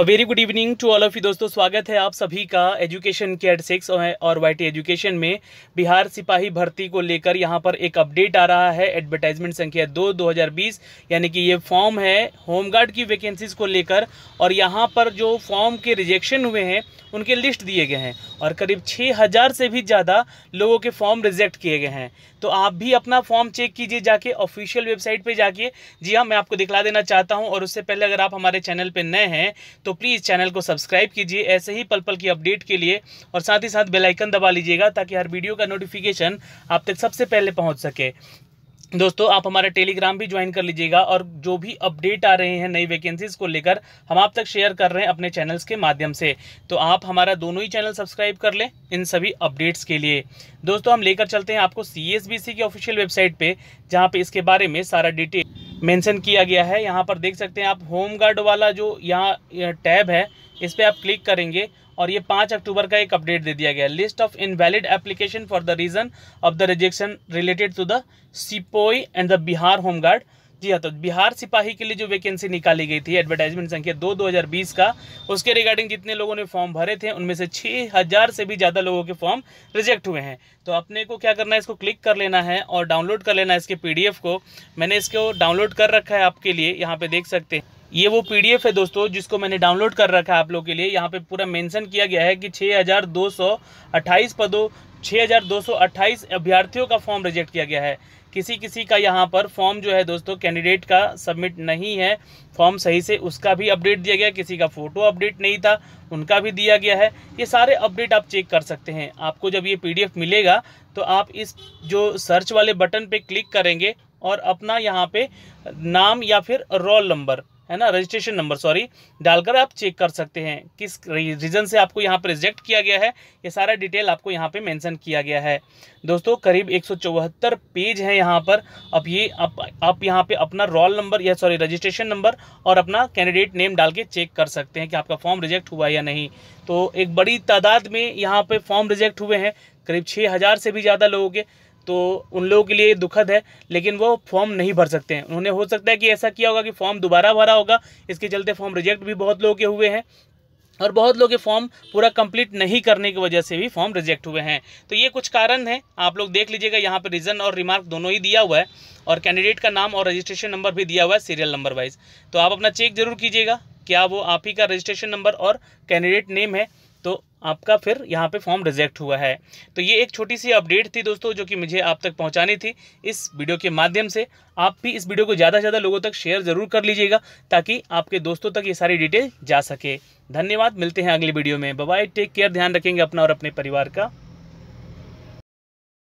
very good evening to all of you दोस्तों स्वागत है आप सभी का एजुकेशन एड सिक्स और वाई एजुकेशन में बिहार सिपाही भर्ती को लेकर यहां पर एक अपडेट आ रहा है एडवर्टाइजमेंट संख्या दो 2020 यानी कि ये फॉर्म है होमगार्ड की वैकेंसीज को लेकर और यहां पर जो फॉर्म के रिजेक्शन हुए हैं उनके लिस्ट दिए गए हैं और करीब छः हज़ार से भी ज़्यादा लोगों के फॉर्म रिजेक्ट किए गए हैं तो आप भी अपना फॉर्म चेक कीजिए जाके ऑफिशियल वेबसाइट पर जाके जी हाँ मैं आपको दिखला देना चाहता हूँ और उससे पहले अगर आप हमारे चैनल पर नए हैं तो प्लीज़ चैनल को सब्सक्राइब कीजिए ऐसे ही पल पल की अपडेट के लिए और साथ ही साथ बेलाइकन दबा लीजिएगा ताकि हर वीडियो का नोटिफिकेशन आप तक सबसे पहले पहुँच सके दोस्तों आप हमारा टेलीग्राम भी ज्वाइन कर लीजिएगा और जो भी अपडेट आ रहे हैं नई वैकेंसीज को लेकर हम आप तक शेयर कर रहे हैं अपने चैनल्स के माध्यम से तो आप हमारा दोनों ही चैनल सब्सक्राइब कर लें इन सभी अपडेट्स के लिए दोस्तों हम लेकर चलते हैं आपको सी की ऑफिशियल वेबसाइट पर जहाँ पे इसके बारे में सारा डिटेल मेंशन किया गया है यहाँ पर देख सकते हैं आप होम गार्ड वाला जो यहाँ टैब है इस पर आप क्लिक करेंगे और ये पाँच अक्टूबर का एक अपडेट दे दिया गया है list of invalid application for the reason of the rejection related to the sepoy and the Bihar home guard जी हाँ तो बिहार सिपाही के लिए जो वैकेंसी निकाली गई थी एडवर्टाइजमेंट संख्या दो बीस का उसके रिगार्डिंग जितने लोगों ने फॉर्म भरे थे उनमें से छः हज़ार से भी ज़्यादा लोगों के फॉर्म रिजेक्ट हुए हैं तो अपने को क्या करना है इसको क्लिक कर लेना है और डाउनलोड कर लेना है इसके पी को मैंने इसको डाउनलोड कर रखा है आपके लिए यहाँ पर देख सकते हैं ये वो पी है दोस्तों जिसको मैंने डाउनलोड कर रखा है आप लोग के लिए यहाँ पे पूरा मैंसन किया गया है कि छः पदों छः अभ्यर्थियों का फॉर्म रिजेक्ट किया गया है किसी किसी का यहाँ पर फॉर्म जो है दोस्तों कैंडिडेट का सबमिट नहीं है फॉर्म सही से उसका भी अपडेट दिया गया किसी का फ़ोटो अपडेट नहीं था उनका भी दिया गया है ये सारे अपडेट आप चेक कर सकते हैं आपको जब ये पीडीएफ मिलेगा तो आप इस जो सर्च वाले बटन पे क्लिक करेंगे और अपना यहाँ पे नाम या फिर रोल नंबर है ना रजिस्ट्रेशन नंबर सॉरी डालकर आप चेक कर सकते हैं किस रीज़न से आपको यहाँ पर रिजेक्ट किया गया है ये सारा डिटेल आपको यहाँ पे मेंशन किया गया है दोस्तों करीब एक पेज हैं यहाँ पर अब ये आप आप यहाँ पे अपना रोल नंबर या सॉरी रजिस्ट्रेशन नंबर और अपना कैंडिडेट नेम डाल के चेक कर सकते हैं कि आपका फॉर्म रिजेक्ट हुआ या नहीं तो एक बड़ी तादाद में यहाँ पर फॉर्म रिजेक्ट हुए हैं करीब छः से भी ज़्यादा लोगों के तो उन लोगों के लिए दुखद है लेकिन वो फॉर्म नहीं भर सकते हैं उन्होंने हो सकता है कि ऐसा किया होगा कि फॉर्म दोबारा भरा होगा इसके चलते फॉर्म रिजेक्ट भी बहुत लोगों के हुए हैं और बहुत लोग ये फॉर्म पूरा कंप्लीट नहीं करने की वजह से भी फॉर्म रिजेक्ट हुए हैं तो ये कुछ कारण हैं आप लोग देख लीजिएगा यहाँ पर रीज़न और रिमार्क दोनों ही दिया हुआ है और कैंडिडेट का नाम और रजिस्ट्रेशन नंबर भी दिया हुआ है सीरियल नंबर वाइज तो आप अपना चेक जरूर कीजिएगा क्या वो आप ही का रजिस्ट्रेशन नंबर और कैंडिडेट नेम है आपका फिर यहाँ पे फॉर्म रिजेक्ट हुआ है तो ये एक छोटी सी अपडेट थी दोस्तों जो कि मुझे आप तक पहुँचानी थी इस वीडियो के माध्यम से आप भी इस वीडियो को ज़्यादा से ज़्यादा लोगों तक शेयर ज़रूर कर लीजिएगा ताकि आपके दोस्तों तक ये सारी डिटेल जा सके धन्यवाद मिलते हैं अगले वीडियो में बाय टेक केयर ध्यान रखेंगे अपना और अपने परिवार का